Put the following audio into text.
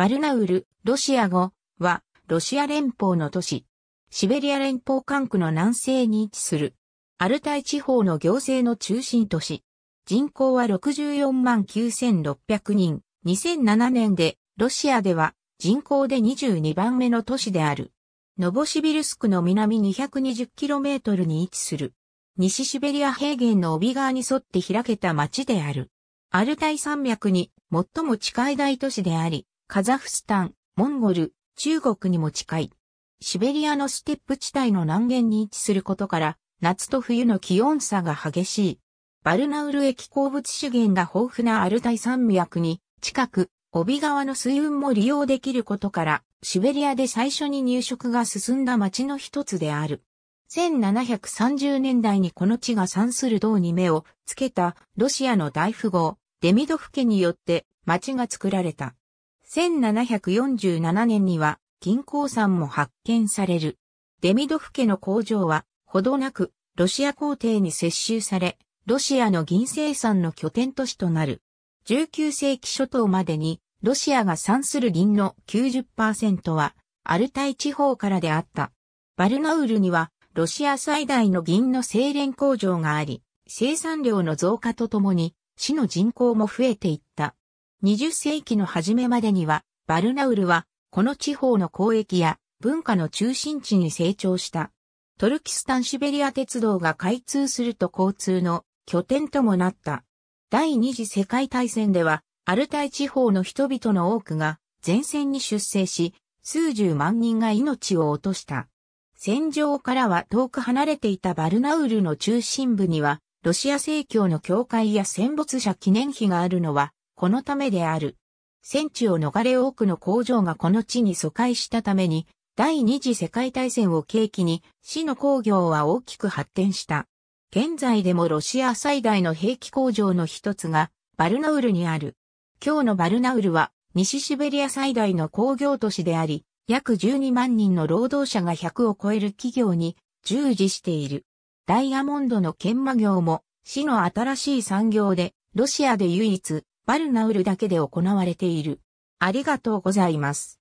バルナウル、ロシア語は、ロシア連邦の都市。シベリア連邦管区の南西に位置する。アルタイ地方の行政の中心都市。人口は64万9600人。2007年で、ロシアでは人口で22番目の都市である。ノボシビルスクの南 220km に位置する。西シベリア平原の帯側に沿って開けた町である。アルタイ山脈に最も近い大都市であり、カザフスタン、モンゴル、中国にも近い。シベリアのステップ地帯の南限に位置することから、夏と冬の気温差が激しい。バルナウル駅鉱物資源が豊富なアルタイ山脈に、近く、帯川の水運も利用できることから、シベリアで最初に入植が進んだ町の一つである。1730年代にこの地が産する銅に目をつけたロシアの大富豪、デミドフ家によって町が作られた。1747年には銀鉱山も発見される。デミドフ家の工場は、ほどなく、ロシア皇帝に接収され、ロシアの銀生産の拠点都市となる。19世紀初頭までに、ロシアが産する銀の90%は、アルタイ地方からであった。バルナウルには、ロシア最大の銀の精錬工場があり、生産量の増加とともに、市の人口も増えていった。20世紀の初めまでには、バルナウルは、この地方の交易や文化の中心地に成長した。トルキスタンシベリア鉄道が開通すると交通の拠点ともなった。第二次世界大戦では、アルタイ地方の人々の多くが前線に出征し、数十万人が命を落とした。戦場からは遠く離れていたバルナウルの中心部には、ロシア正教の教会や戦没者記念碑があるのはこのためである。戦地を逃れ多くの工場がこの地に疎開したために、第二次世界大戦を契機に、市の工業は大きく発展した。現在でもロシア最大の兵器工場の一つが、バルナウルにある。今日のバルナウルは、西シベリア最大の工業都市であり、約12万人の労働者が100を超える企業に従事している。ダイヤモンドの研磨業も、市の新しい産業で、ロシアで唯一、バルナウルだけで行われている。ありがとうございます。